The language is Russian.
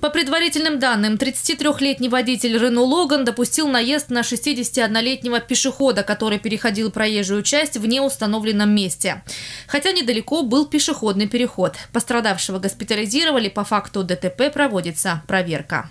По предварительным данным, 33-летний водитель Рено Логан допустил наезд на 61-летнего пешехода, который переходил проезжую часть в неустановленном месте. Хотя недалеко был пешеходный переход. Пострадавшего госпитализировали, по факту ДТП проводится проверка.